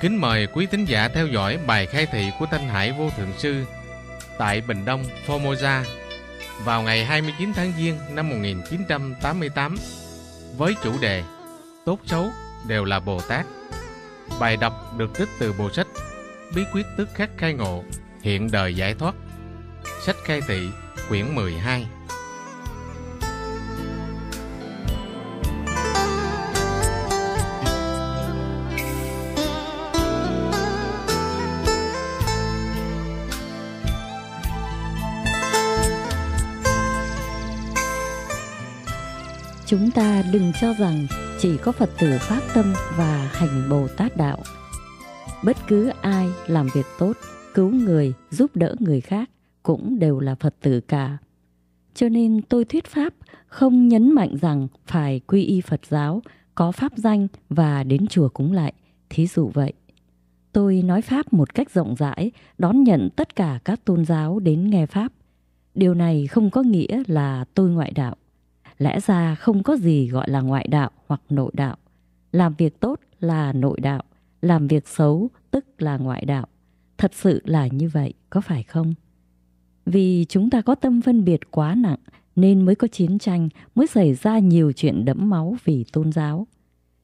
Kính mời quý thính giả theo dõi bài khai thị của Thanh Hải Vô Thượng Sư tại Bình Đông, Formosa vào ngày 29 tháng Giêng năm 1988 với chủ đề Tốt xấu đều là Bồ Tát. Bài đọc được trích từ bộ sách Bí quyết tức khắc khai ngộ, hiện đời giải thoát. Sách khai thị, quyển 12. chúng ta đừng cho rằng chỉ có phật tử phát tâm và hành bồ tát đạo bất cứ ai làm việc tốt cứu người giúp đỡ người khác cũng đều là phật tử cả cho nên tôi thuyết pháp không nhấn mạnh rằng phải quy y phật giáo có pháp danh và đến chùa cúng lại thí dụ vậy tôi nói pháp một cách rộng rãi đón nhận tất cả các tôn giáo đến nghe pháp điều này không có nghĩa là tôi ngoại đạo Lẽ ra không có gì gọi là ngoại đạo hoặc nội đạo. Làm việc tốt là nội đạo, làm việc xấu tức là ngoại đạo. Thật sự là như vậy, có phải không? Vì chúng ta có tâm phân biệt quá nặng nên mới có chiến tranh, mới xảy ra nhiều chuyện đẫm máu vì tôn giáo.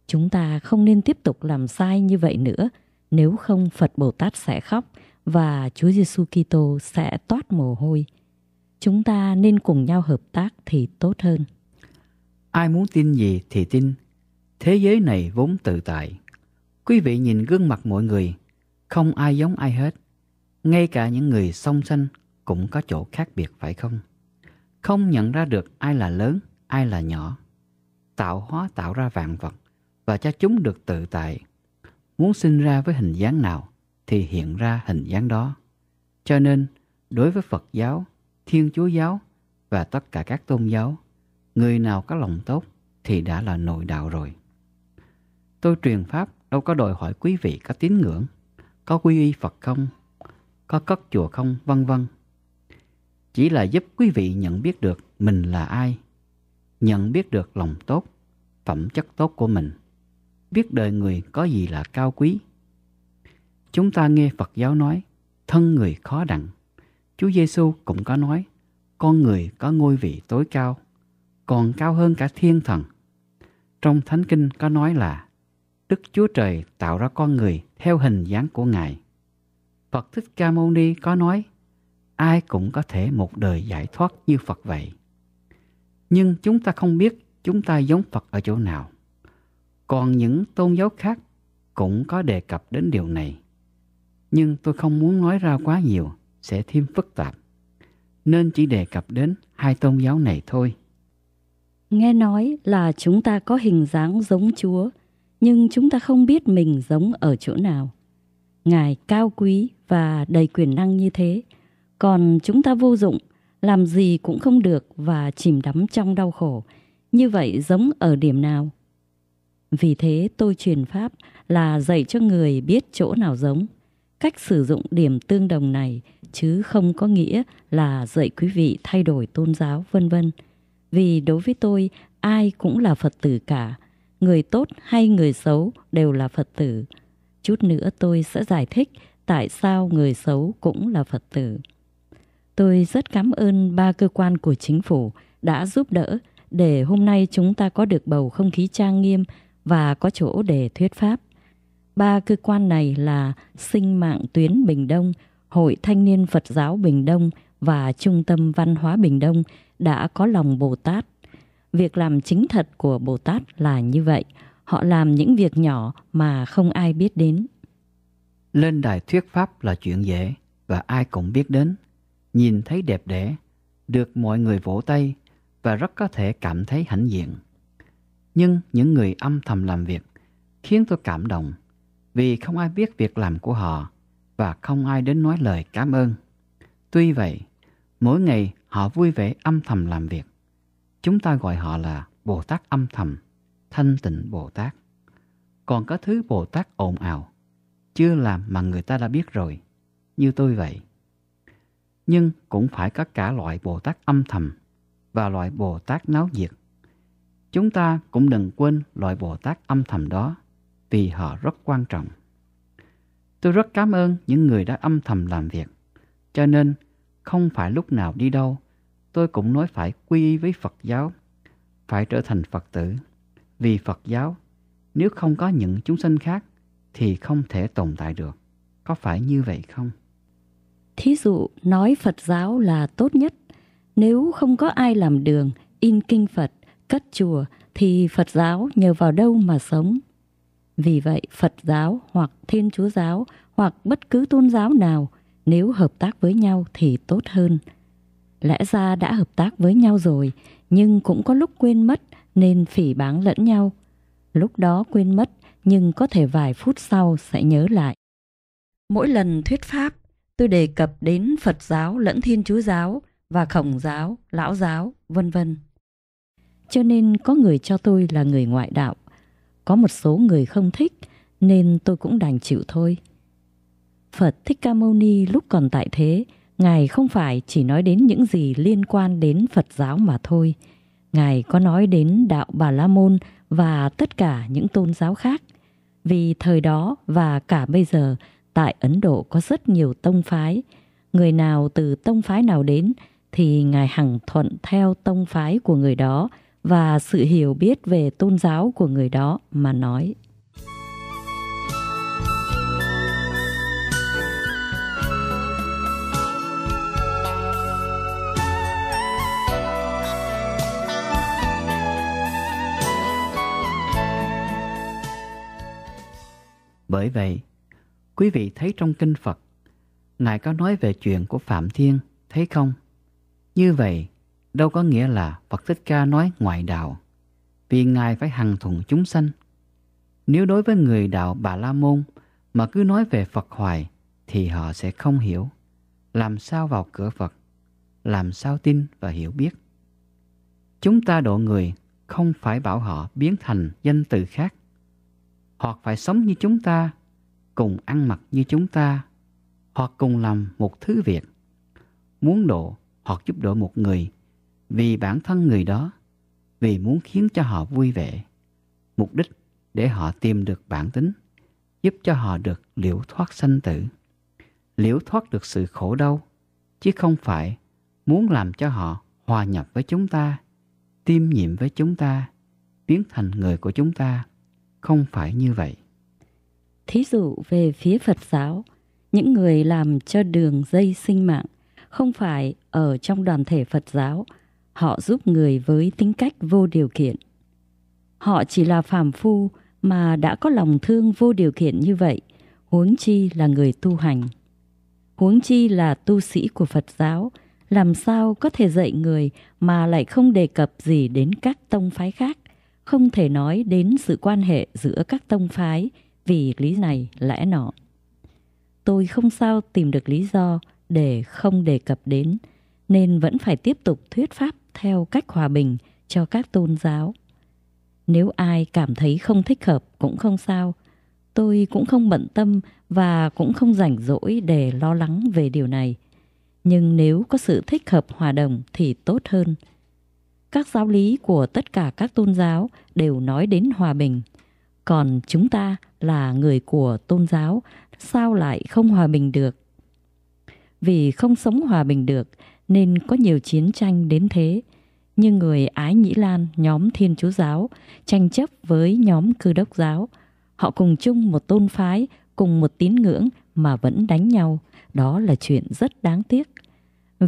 Chúng ta không nên tiếp tục làm sai như vậy nữa, nếu không Phật Bồ Tát sẽ khóc và Chúa Giêsu Kitô sẽ toát mồ hôi. Chúng ta nên cùng nhau hợp tác thì tốt hơn. Ai muốn tin gì thì tin, thế giới này vốn tự tại. Quý vị nhìn gương mặt mọi người, không ai giống ai hết. Ngay cả những người song sanh cũng có chỗ khác biệt phải không? Không nhận ra được ai là lớn, ai là nhỏ. Tạo hóa tạo ra vạn vật và cho chúng được tự tại. Muốn sinh ra với hình dáng nào thì hiện ra hình dáng đó. Cho nên, đối với Phật giáo, Thiên Chúa giáo và tất cả các tôn giáo, Người nào có lòng tốt thì đã là nội đạo rồi. Tôi truyền pháp đâu có đòi hỏi quý vị có tín ngưỡng, có quy y Phật không, có cất chùa không, vân vân. Chỉ là giúp quý vị nhận biết được mình là ai, nhận biết được lòng tốt, phẩm chất tốt của mình, biết đời người có gì là cao quý. Chúng ta nghe Phật giáo nói, thân người khó đặng. Chúa Giêsu cũng có nói, con người có ngôi vị tối cao còn cao hơn cả thiên thần. Trong Thánh Kinh có nói là Đức Chúa Trời tạo ra con người theo hình dáng của Ngài. Phật Thích Ca Mâu Ni có nói ai cũng có thể một đời giải thoát như Phật vậy. Nhưng chúng ta không biết chúng ta giống Phật ở chỗ nào. Còn những tôn giáo khác cũng có đề cập đến điều này. Nhưng tôi không muốn nói ra quá nhiều sẽ thêm phức tạp. Nên chỉ đề cập đến hai tôn giáo này thôi. Nghe nói là chúng ta có hình dáng giống Chúa, nhưng chúng ta không biết mình giống ở chỗ nào. Ngài cao quý và đầy quyền năng như thế, còn chúng ta vô dụng, làm gì cũng không được và chìm đắm trong đau khổ. Như vậy giống ở điểm nào? Vì thế tôi truyền pháp là dạy cho người biết chỗ nào giống. Cách sử dụng điểm tương đồng này chứ không có nghĩa là dạy quý vị thay đổi tôn giáo vân vân vì đối với tôi ai cũng là Phật tử cả, người tốt hay người xấu đều là Phật tử. Chút nữa tôi sẽ giải thích tại sao người xấu cũng là Phật tử. Tôi rất cảm ơn ba cơ quan của chính phủ đã giúp đỡ để hôm nay chúng ta có được bầu không khí trang nghiêm và có chỗ để thuyết pháp. Ba cơ quan này là Sinh mạng tuyến Bình Đông, Hội Thanh niên Phật giáo Bình Đông và Trung tâm Văn hóa Bình Đông đã có lòng Bồ Tát. Việc làm chính thật của Bồ Tát là như vậy. Họ làm những việc nhỏ mà không ai biết đến. Lên đài thuyết pháp là chuyện dễ và ai cũng biết đến. Nhìn thấy đẹp đẽ, được mọi người vỗ tay và rất có thể cảm thấy hãnh diện. Nhưng những người âm thầm làm việc khiến tôi cảm động vì không ai biết việc làm của họ và không ai đến nói lời cảm ơn. Tuy vậy, mỗi ngày Họ vui vẻ âm thầm làm việc. Chúng ta gọi họ là Bồ Tát âm thầm, thanh tịnh Bồ Tát. Còn có thứ Bồ Tát ồn ào, chưa làm mà người ta đã biết rồi, như tôi vậy. Nhưng cũng phải có cả loại Bồ Tát âm thầm và loại Bồ Tát náo nhiệt. Chúng ta cũng đừng quên loại Bồ Tát âm thầm đó vì họ rất quan trọng. Tôi rất cảm ơn những người đã âm thầm làm việc. Cho nên không phải lúc nào đi đâu, tôi cũng nói phải quy y với Phật giáo, phải trở thành Phật tử. Vì Phật giáo, nếu không có những chúng sinh khác, thì không thể tồn tại được. Có phải như vậy không? Thí dụ nói Phật giáo là tốt nhất. Nếu không có ai làm đường, in kinh Phật, cất chùa, thì Phật giáo nhờ vào đâu mà sống? Vì vậy, Phật giáo hoặc Thiên Chúa giáo hoặc bất cứ tôn giáo nào – nếu hợp tác với nhau thì tốt hơn. Lẽ ra đã hợp tác với nhau rồi, nhưng cũng có lúc quên mất nên phỉ báng lẫn nhau. Lúc đó quên mất nhưng có thể vài phút sau sẽ nhớ lại. Mỗi lần thuyết pháp, tôi đề cập đến Phật giáo lẫn Thiên Chúa giáo và Khổng giáo, Lão giáo, vân vân. Cho nên có người cho tôi là người ngoại đạo, có một số người không thích nên tôi cũng đành chịu thôi. Phật Thích Ca Mâu Ni lúc còn tại thế, Ngài không phải chỉ nói đến những gì liên quan đến Phật giáo mà thôi. Ngài có nói đến đạo Bà La Môn và tất cả những tôn giáo khác. Vì thời đó và cả bây giờ, tại Ấn Độ có rất nhiều tông phái. Người nào từ tông phái nào đến thì Ngài hằng thuận theo tông phái của người đó và sự hiểu biết về tôn giáo của người đó mà nói. Bởi vậy, quý vị thấy trong kinh Phật, Ngài có nói về chuyện của Phạm Thiên, thấy không? Như vậy, đâu có nghĩa là Phật Thích Ca nói ngoại đạo, vì Ngài phải hằng thuận chúng sanh. Nếu đối với người đạo Bà La Môn mà cứ nói về Phật hoài, thì họ sẽ không hiểu. Làm sao vào cửa Phật? Làm sao tin và hiểu biết? Chúng ta độ người không phải bảo họ biến thành danh từ khác hoặc phải sống như chúng ta, cùng ăn mặc như chúng ta, hoặc cùng làm một thứ việc. Muốn độ hoặc giúp đỡ một người vì bản thân người đó, vì muốn khiến cho họ vui vẻ. Mục đích để họ tìm được bản tính, giúp cho họ được liễu thoát sanh tử, liễu thoát được sự khổ đau, chứ không phải muốn làm cho họ hòa nhập với chúng ta, tiêm nhiệm với chúng ta, biến thành người của chúng ta không phải như vậy. Thí dụ về phía Phật giáo, những người làm cho đường dây sinh mạng không phải ở trong đoàn thể Phật giáo, họ giúp người với tính cách vô điều kiện. Họ chỉ là phàm phu mà đã có lòng thương vô điều kiện như vậy, huống chi là người tu hành. Huống chi là tu sĩ của Phật giáo, làm sao có thể dạy người mà lại không đề cập gì đến các tông phái khác không thể nói đến sự quan hệ giữa các tông phái vì lý này lẽ nọ. Tôi không sao tìm được lý do để không đề cập đến, nên vẫn phải tiếp tục thuyết pháp theo cách hòa bình cho các tôn giáo. Nếu ai cảm thấy không thích hợp cũng không sao, tôi cũng không bận tâm và cũng không rảnh rỗi để lo lắng về điều này. Nhưng nếu có sự thích hợp hòa đồng thì tốt hơn các giáo lý của tất cả các tôn giáo đều nói đến hòa bình còn chúng ta là người của tôn giáo sao lại không hòa bình được vì không sống hòa bình được nên có nhiều chiến tranh đến thế như người ái nhĩ lan nhóm thiên chúa giáo tranh chấp với nhóm cư đốc giáo họ cùng chung một tôn phái cùng một tín ngưỡng mà vẫn đánh nhau đó là chuyện rất đáng tiếc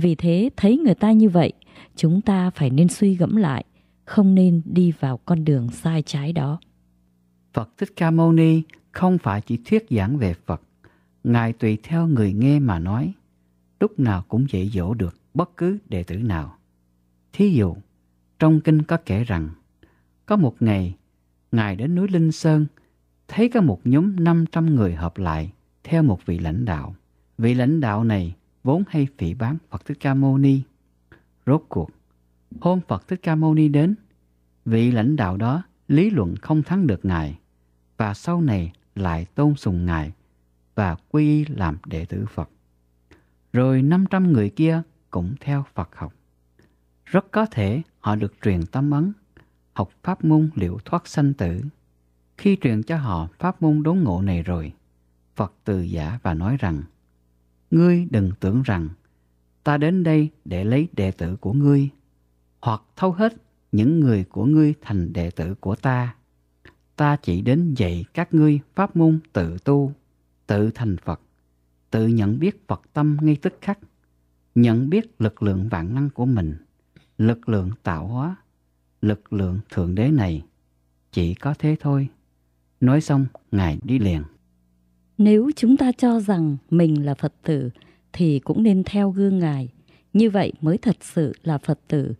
vì thế thấy người ta như vậy, chúng ta phải nên suy gẫm lại, không nên đi vào con đường sai trái đó. Phật Thích Ca Mâu Ni không phải chỉ thuyết giảng về Phật, Ngài tùy theo người nghe mà nói, lúc nào cũng dễ dỗ được bất cứ đệ tử nào. Thí dụ, trong kinh có kể rằng, có một ngày, Ngài đến núi Linh Sơn, thấy có một nhóm 500 người hợp lại theo một vị lãnh đạo. Vị lãnh đạo này vốn hay phỉ báng Phật Thích Ca Mâu Ni. Rốt cuộc, hôm Phật Thích Ca Mâu Ni đến, vị lãnh đạo đó lý luận không thắng được Ngài và sau này lại tôn sùng Ngài và quy làm đệ tử Phật. Rồi 500 người kia cũng theo Phật học. Rất có thể họ được truyền tâm ấn, học pháp môn liệu thoát sanh tử. Khi truyền cho họ pháp môn đốn ngộ này rồi, Phật từ giả và nói rằng Ngươi đừng tưởng rằng ta đến đây để lấy đệ tử của ngươi, hoặc thâu hết những người của ngươi thành đệ tử của ta. Ta chỉ đến dạy các ngươi pháp môn tự tu, tự thành Phật, tự nhận biết Phật tâm ngay tức khắc, nhận biết lực lượng vạn năng của mình, lực lượng tạo hóa, lực lượng Thượng Đế này. Chỉ có thế thôi. Nói xong, Ngài đi liền. Nếu chúng ta cho rằng mình là Phật tử thì cũng nên theo gương Ngài, như vậy mới thật sự là Phật tử.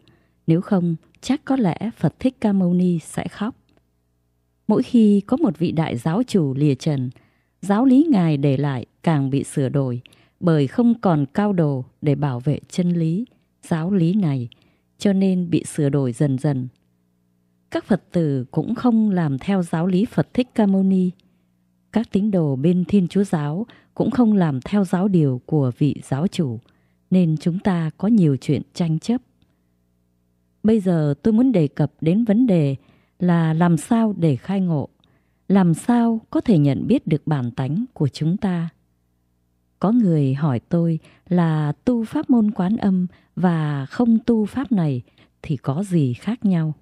Nếu không, chắc có lẽ Phật Thích Ca Mâu Ni sẽ khóc. Mỗi khi có một vị đại giáo chủ lìa trần, giáo lý Ngài để lại càng bị sửa đổi bởi không còn cao đồ để bảo vệ chân lý, giáo lý này, cho nên bị sửa đổi dần dần. Các Phật tử cũng không làm theo giáo lý Phật Thích Ca Mâu Ni, các tín đồ bên Thiên Chúa Giáo cũng không làm theo giáo điều của vị giáo chủ, nên chúng ta có nhiều chuyện tranh chấp. Bây giờ tôi muốn đề cập đến vấn đề là làm sao để khai ngộ, làm sao có thể nhận biết được bản tánh của chúng ta. Có người hỏi tôi là tu pháp môn quán âm và không tu pháp này thì có gì khác nhau?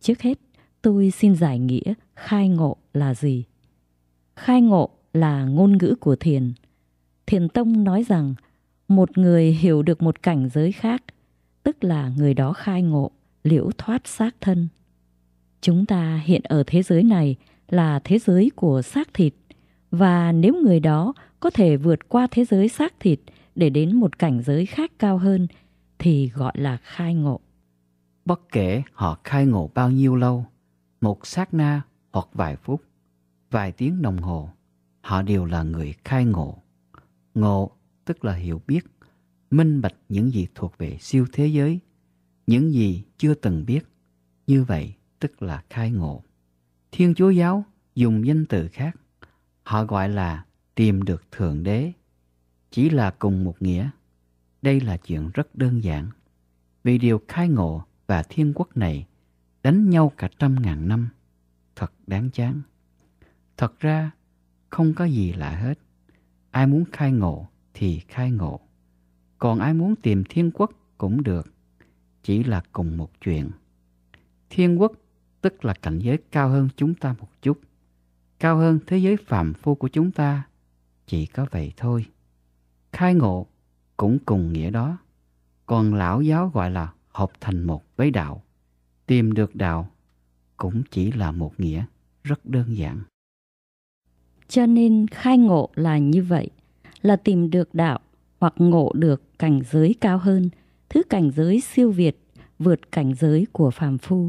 Trước hết, tôi xin giải nghĩa khai ngộ là gì. Khai ngộ là ngôn ngữ của thiền. Thiền Tông nói rằng một người hiểu được một cảnh giới khác, tức là người đó khai ngộ, liễu thoát xác thân. Chúng ta hiện ở thế giới này là thế giới của xác thịt và nếu người đó có thể vượt qua thế giới xác thịt để đến một cảnh giới khác cao hơn thì gọi là khai ngộ. Bất kể họ khai ngộ bao nhiêu lâu, một sát na hoặc vài phút, vài tiếng đồng hồ, họ đều là người khai ngộ. Ngộ tức là hiểu biết, minh bạch những gì thuộc về siêu thế giới, những gì chưa từng biết. Như vậy tức là khai ngộ. Thiên Chúa giáo dùng danh từ khác, họ gọi là tìm được Thượng Đế. Chỉ là cùng một nghĩa. Đây là chuyện rất đơn giản. Vì điều khai ngộ và thiên quốc này đánh nhau cả trăm ngàn năm. Thật đáng chán. Thật ra không có gì lạ hết. Ai muốn khai ngộ thì khai ngộ. Còn ai muốn tìm thiên quốc cũng được. Chỉ là cùng một chuyện. Thiên quốc tức là cảnh giới cao hơn chúng ta một chút. Cao hơn thế giới phạm phu của chúng ta. Chỉ có vậy thôi. Khai ngộ cũng cùng nghĩa đó. Còn lão giáo gọi là hợp thành một với đạo. Tìm được đạo cũng chỉ là một nghĩa rất đơn giản. Cho nên khai ngộ là như vậy, là tìm được đạo hoặc ngộ được cảnh giới cao hơn, thứ cảnh giới siêu việt, vượt cảnh giới của phàm phu.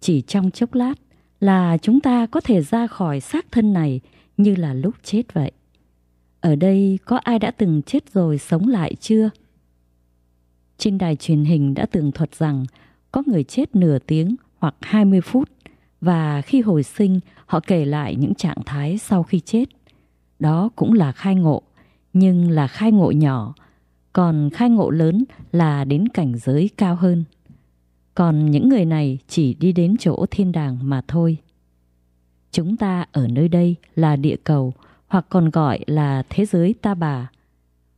Chỉ trong chốc lát là chúng ta có thể ra khỏi xác thân này như là lúc chết vậy. Ở đây có ai đã từng chết rồi sống lại chưa? Trên đài truyền hình đã tường thuật rằng có người chết nửa tiếng hoặc 20 phút và khi hồi sinh Họ kể lại những trạng thái sau khi chết. Đó cũng là khai ngộ, nhưng là khai ngộ nhỏ, còn khai ngộ lớn là đến cảnh giới cao hơn. Còn những người này chỉ đi đến chỗ thiên đàng mà thôi. Chúng ta ở nơi đây là địa cầu hoặc còn gọi là thế giới ta bà.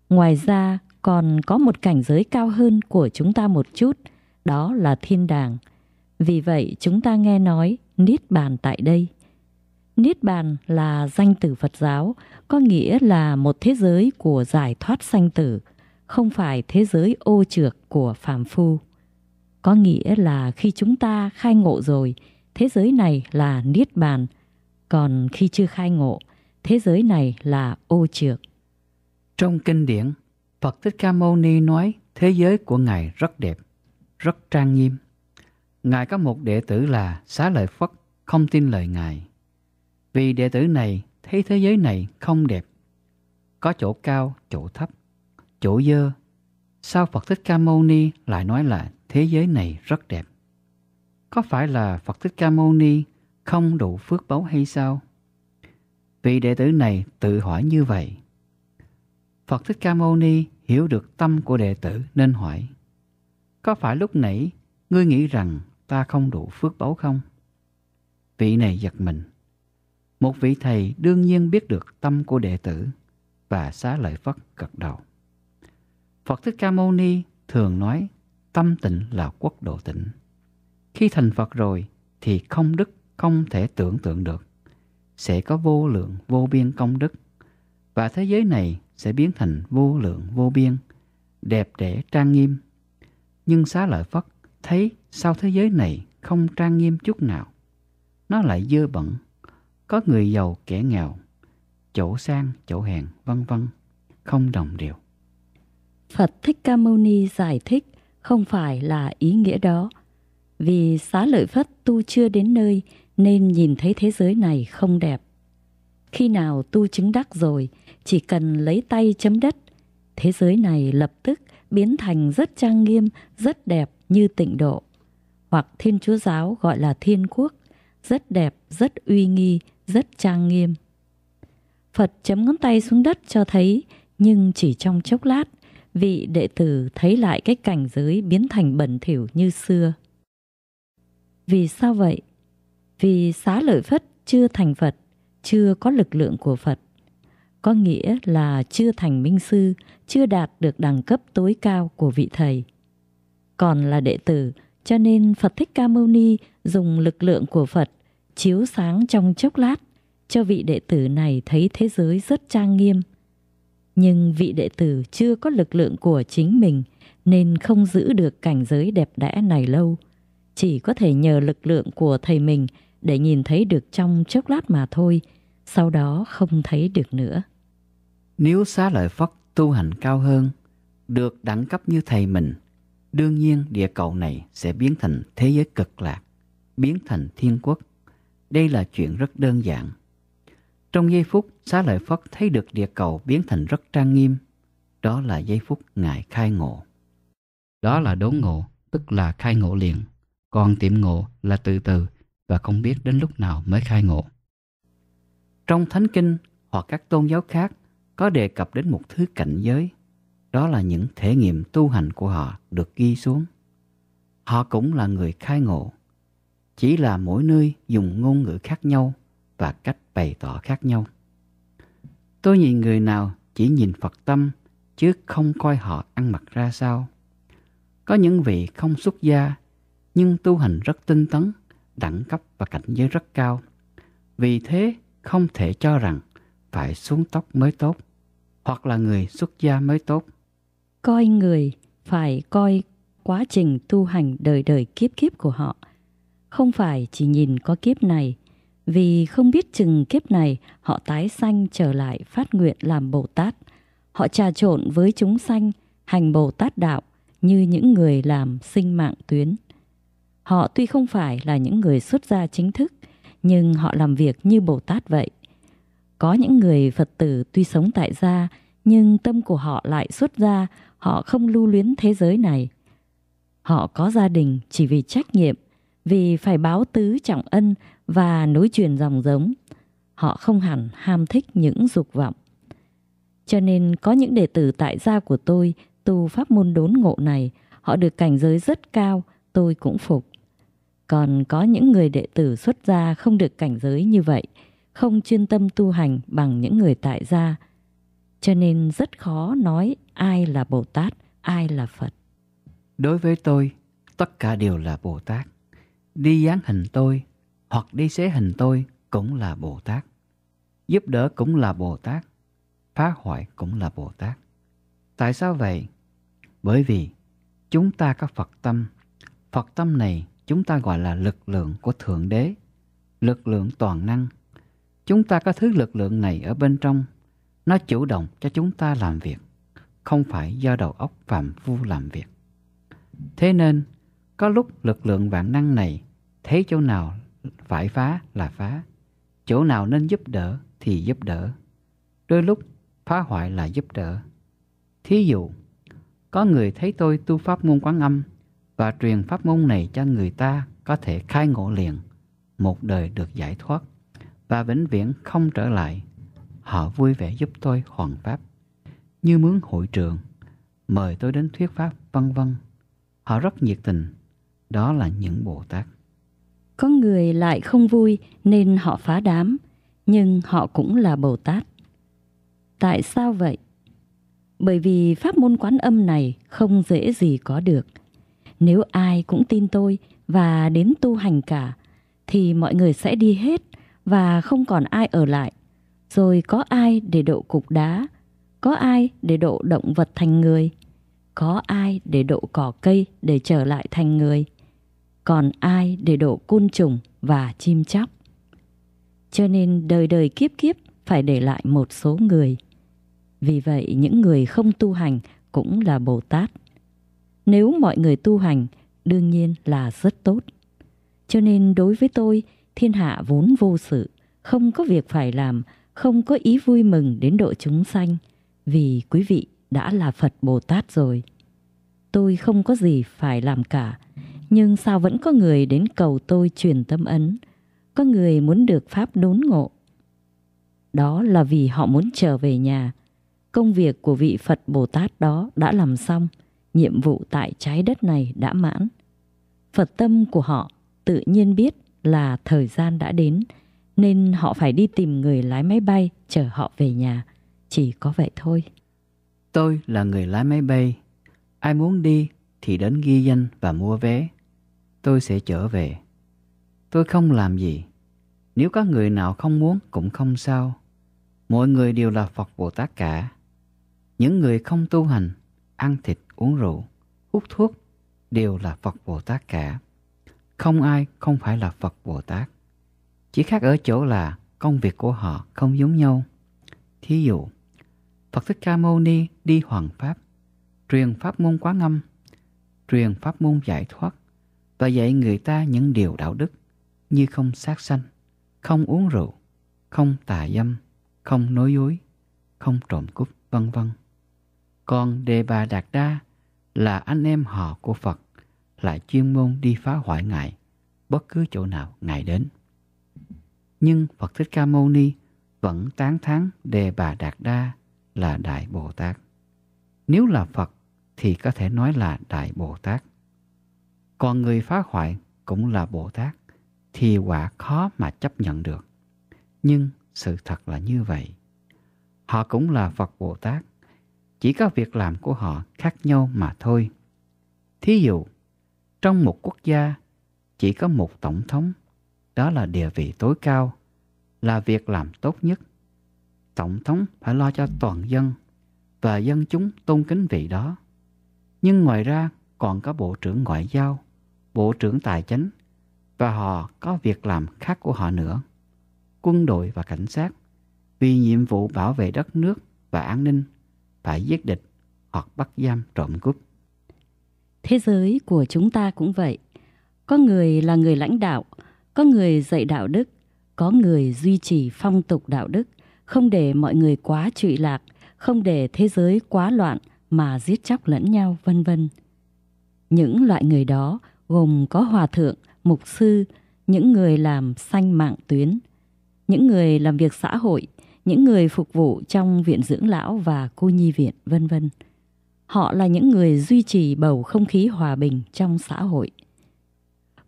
Ngoài ra còn có một cảnh giới cao hơn của chúng ta một chút, đó là thiên đàng. Vì vậy chúng ta nghe nói Niết Bàn tại đây. Niết bàn là danh từ Phật giáo, có nghĩa là một thế giới của giải thoát sanh tử, không phải thế giới ô trược của phàm phu. Có nghĩa là khi chúng ta khai ngộ rồi, thế giới này là niết bàn, còn khi chưa khai ngộ, thế giới này là ô trược. Trong kinh điển, Phật Thích Ca Mâu Ni nói thế giới của Ngài rất đẹp, rất trang nghiêm. Ngài có một đệ tử là xá lợi Phất, không tin lời Ngài. Vì đệ tử này thấy thế giới này không đẹp. Có chỗ cao, chỗ thấp, chỗ dơ. Sao Phật Thích Ca Mâu Ni lại nói là thế giới này rất đẹp? Có phải là Phật Thích Ca Mâu Ni không đủ phước báu hay sao? Vị đệ tử này tự hỏi như vậy. Phật Thích Ca Mâu Ni hiểu được tâm của đệ tử nên hỏi. Có phải lúc nãy ngươi nghĩ rằng ta không đủ phước báu không? Vị này giật mình một vị thầy đương nhiên biết được tâm của đệ tử và xá lợi Phất gật đầu. Phật Thích Ca Mâu Ni thường nói tâm tịnh là quốc độ tịnh. Khi thành Phật rồi thì công đức không thể tưởng tượng được. Sẽ có vô lượng vô biên công đức và thế giới này sẽ biến thành vô lượng vô biên, đẹp đẽ trang nghiêm. Nhưng xá lợi Phất thấy sao thế giới này không trang nghiêm chút nào. Nó lại dơ bẩn, có người giàu kẻ nghèo, chỗ sang chỗ hèn vân vân, không đồng đều. Phật Thích Ca Mâu Ni giải thích không phải là ý nghĩa đó. Vì xá lợi phất tu chưa đến nơi nên nhìn thấy thế giới này không đẹp. Khi nào tu chứng đắc rồi, chỉ cần lấy tay chấm đất, thế giới này lập tức biến thành rất trang nghiêm, rất đẹp như tịnh độ. Hoặc Thiên Chúa Giáo gọi là Thiên Quốc, rất đẹp, rất uy nghi, rất trang nghiêm. Phật chấm ngón tay xuống đất cho thấy, nhưng chỉ trong chốc lát, vị đệ tử thấy lại cái cảnh giới biến thành bẩn thỉu như xưa. Vì sao vậy? Vì xá lợi Phất chưa thành Phật, chưa có lực lượng của Phật. Có nghĩa là chưa thành minh sư, chưa đạt được đẳng cấp tối cao của vị thầy. Còn là đệ tử, cho nên Phật Thích Ca Mâu Ni dùng lực lượng của Phật chiếu sáng trong chốc lát cho vị đệ tử này thấy thế giới rất trang nghiêm. Nhưng vị đệ tử chưa có lực lượng của chính mình nên không giữ được cảnh giới đẹp đẽ này lâu. Chỉ có thể nhờ lực lượng của thầy mình để nhìn thấy được trong chốc lát mà thôi, sau đó không thấy được nữa. Nếu xá lợi phất tu hành cao hơn, được đẳng cấp như thầy mình, đương nhiên địa cầu này sẽ biến thành thế giới cực lạc, biến thành thiên quốc. Đây là chuyện rất đơn giản. Trong giây phút, xá lợi Phất thấy được địa cầu biến thành rất trang nghiêm. Đó là giây phút Ngài khai ngộ. Đó là đốn ngộ, tức là khai ngộ liền. Còn tiệm ngộ là từ từ và không biết đến lúc nào mới khai ngộ. Trong Thánh Kinh hoặc các tôn giáo khác có đề cập đến một thứ cảnh giới. Đó là những thể nghiệm tu hành của họ được ghi xuống. Họ cũng là người khai ngộ chỉ là mỗi nơi dùng ngôn ngữ khác nhau và cách bày tỏ khác nhau. Tôi nhìn người nào chỉ nhìn Phật tâm chứ không coi họ ăn mặc ra sao. Có những vị không xuất gia nhưng tu hành rất tinh tấn, đẳng cấp và cảnh giới rất cao. Vì thế không thể cho rằng phải xuống tóc mới tốt hoặc là người xuất gia mới tốt. Coi người phải coi quá trình tu hành đời đời kiếp kiếp của họ – không phải chỉ nhìn có kiếp này, vì không biết chừng kiếp này họ tái sanh trở lại phát nguyện làm Bồ Tát. Họ trà trộn với chúng sanh, hành Bồ Tát đạo như những người làm sinh mạng tuyến. Họ tuy không phải là những người xuất gia chính thức, nhưng họ làm việc như Bồ Tát vậy. Có những người Phật tử tuy sống tại gia, nhưng tâm của họ lại xuất gia, họ không lưu luyến thế giới này. Họ có gia đình chỉ vì trách nhiệm vì phải báo tứ trọng ân và nối truyền dòng giống. Họ không hẳn ham thích những dục vọng. Cho nên có những đệ tử tại gia của tôi tu pháp môn đốn ngộ này, họ được cảnh giới rất cao, tôi cũng phục. Còn có những người đệ tử xuất gia không được cảnh giới như vậy, không chuyên tâm tu hành bằng những người tại gia. Cho nên rất khó nói ai là Bồ Tát, ai là Phật. Đối với tôi, tất cả đều là Bồ Tát đi dáng hình tôi hoặc đi xế hình tôi cũng là Bồ Tát. Giúp đỡ cũng là Bồ Tát. Phá hoại cũng là Bồ Tát. Tại sao vậy? Bởi vì chúng ta có Phật tâm. Phật tâm này chúng ta gọi là lực lượng của Thượng Đế, lực lượng toàn năng. Chúng ta có thứ lực lượng này ở bên trong. Nó chủ động cho chúng ta làm việc, không phải do đầu óc phạm phu làm việc. Thế nên, có lúc lực lượng vạn năng này Thấy chỗ nào phải phá là phá, chỗ nào nên giúp đỡ thì giúp đỡ. Đôi lúc phá hoại là giúp đỡ. Thí dụ, có người thấy tôi tu pháp môn quán âm và truyền pháp môn này cho người ta có thể khai ngộ liền, một đời được giải thoát và vĩnh viễn không trở lại. Họ vui vẻ giúp tôi hoàn pháp, như mướn hội trường, mời tôi đến thuyết pháp vân vân. Họ rất nhiệt tình, đó là những Bồ Tát. Có người lại không vui nên họ phá đám, nhưng họ cũng là Bồ Tát. Tại sao vậy? Bởi vì pháp môn quán âm này không dễ gì có được. Nếu ai cũng tin tôi và đến tu hành cả, thì mọi người sẽ đi hết và không còn ai ở lại. Rồi có ai để độ cục đá, có ai để độ động vật thành người, có ai để độ cỏ cây để trở lại thành người còn ai để độ côn trùng và chim chóc. Cho nên đời đời kiếp kiếp phải để lại một số người. Vì vậy những người không tu hành cũng là Bồ Tát. Nếu mọi người tu hành đương nhiên là rất tốt. Cho nên đối với tôi thiên hạ vốn vô sự, không có việc phải làm, không có ý vui mừng đến độ chúng sanh vì quý vị đã là Phật Bồ Tát rồi. Tôi không có gì phải làm cả nhưng sao vẫn có người đến cầu tôi truyền tâm ấn, có người muốn được Pháp đốn ngộ. Đó là vì họ muốn trở về nhà. Công việc của vị Phật Bồ Tát đó đã làm xong, nhiệm vụ tại trái đất này đã mãn. Phật tâm của họ tự nhiên biết là thời gian đã đến, nên họ phải đi tìm người lái máy bay chở họ về nhà. Chỉ có vậy thôi. Tôi là người lái máy bay. Ai muốn đi thì đến ghi danh và mua vé. Tôi sẽ trở về. Tôi không làm gì. Nếu có người nào không muốn cũng không sao. Mọi người đều là Phật Bồ Tát cả. Những người không tu hành, ăn thịt, uống rượu, hút thuốc đều là Phật Bồ Tát cả. Không ai không phải là Phật Bồ Tát. Chỉ khác ở chỗ là công việc của họ không giống nhau. Thí dụ, Phật Thích Ca Mâu Ni đi hoàng pháp, truyền pháp môn quá ngâm, truyền pháp môn giải thoát, và dạy người ta những điều đạo đức như không sát sanh, không uống rượu, không tà dâm, không nói dối, không trộm cúp, vân vân. Còn Đề Bà Đạt Đa là anh em họ của Phật lại chuyên môn đi phá hoại Ngài bất cứ chỗ nào Ngài đến. Nhưng Phật Thích Ca Mâu Ni vẫn tán thán Đề Bà Đạt Đa là Đại Bồ Tát. Nếu là Phật thì có thể nói là Đại Bồ Tát. Còn người phá hoại cũng là Bồ Tát thì quả khó mà chấp nhận được. Nhưng sự thật là như vậy. Họ cũng là Phật Bồ Tát, chỉ có việc làm của họ khác nhau mà thôi. Thí dụ, trong một quốc gia chỉ có một tổng thống, đó là địa vị tối cao, là việc làm tốt nhất. Tổng thống phải lo cho toàn dân và dân chúng tôn kính vị đó. Nhưng ngoài ra còn có bộ trưởng ngoại giao, bộ trưởng tài chính và họ có việc làm khác của họ nữa. Quân đội và cảnh sát vì nhiệm vụ bảo vệ đất nước và an ninh phải giết địch hoặc bắt giam trộm cướp. Thế giới của chúng ta cũng vậy. Có người là người lãnh đạo, có người dạy đạo đức, có người duy trì phong tục đạo đức, không để mọi người quá trụy lạc, không để thế giới quá loạn mà giết chóc lẫn nhau vân vân. Những loại người đó gồm có hòa thượng, mục sư, những người làm sanh mạng tuyến, những người làm việc xã hội, những người phục vụ trong viện dưỡng lão và cô nhi viện, vân vân. Họ là những người duy trì bầu không khí hòa bình trong xã hội.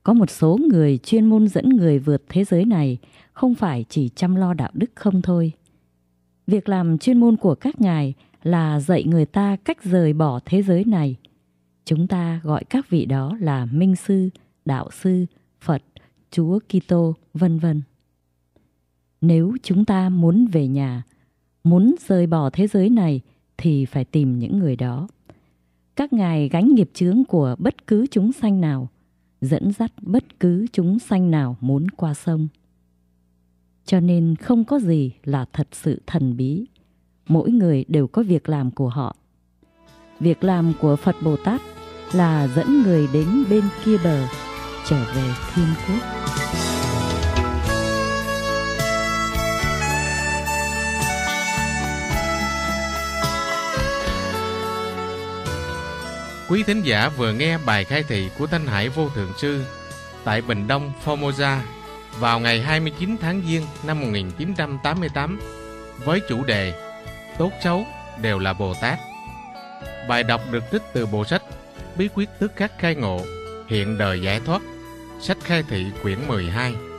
Có một số người chuyên môn dẫn người vượt thế giới này không phải chỉ chăm lo đạo đức không thôi. Việc làm chuyên môn của các ngài là dạy người ta cách rời bỏ thế giới này – Chúng ta gọi các vị đó là Minh Sư, Đạo Sư, Phật, Chúa Kitô, vân vân. Nếu chúng ta muốn về nhà, muốn rời bỏ thế giới này thì phải tìm những người đó. Các ngài gánh nghiệp chướng của bất cứ chúng sanh nào, dẫn dắt bất cứ chúng sanh nào muốn qua sông. Cho nên không có gì là thật sự thần bí. Mỗi người đều có việc làm của họ Việc làm của Phật Bồ Tát là dẫn người đến bên kia bờ, trở về thiên quốc. Quý thính giả vừa nghe bài khai thị của Thanh Hải Vô Thượng Sư tại Bình Đông, Formosa vào ngày 29 tháng Giêng năm 1988 với chủ đề Tốt xấu đều là Bồ Tát. Bài đọc được trích từ bộ sách Bí quyết tức khắc khai ngộ, hiện đời giải thoát, sách khai thị quyển 12.